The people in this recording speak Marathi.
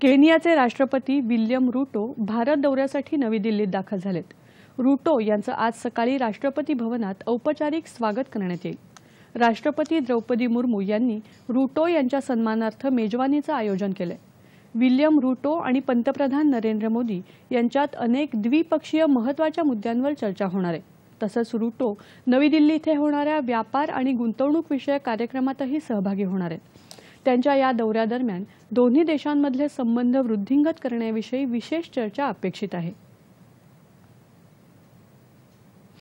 केनियाचे राष्ट्रपती विल्यम रुटो भारत दौऱ्यासाठी नवी दिल्लीत दाखल झालेत रुटो यांचं आज सकाळी राष्ट्रपती भवनात औपचारिक स्वागत करण्यात येईल राष्ट्रपती द्रौपदी मुर्मू यांनी रुटो यांच्या सन्मानार्थ मेजवानीचं आयोजन केलं विल्यम रुटो आणि पंतप्रधान नरेंद्र मोदी यांच्यात अनेक द्विपक्षीय महत्त्वाच्या मुद्द्यांवर चर्चा होणार आहे तसंच रुटो नवी दिल्ली इथे होणाऱ्या व्यापार आणि गुंतवणूक विषयक कार्यक्रमातही सहभागी होणार आहेत त्यांच्या या दौऱ्यादरम्यान दोन्ही देशांमधले संबंध वृद्धिंगत करण्याविषयी विशेष चर्चा अपेक्षित आहे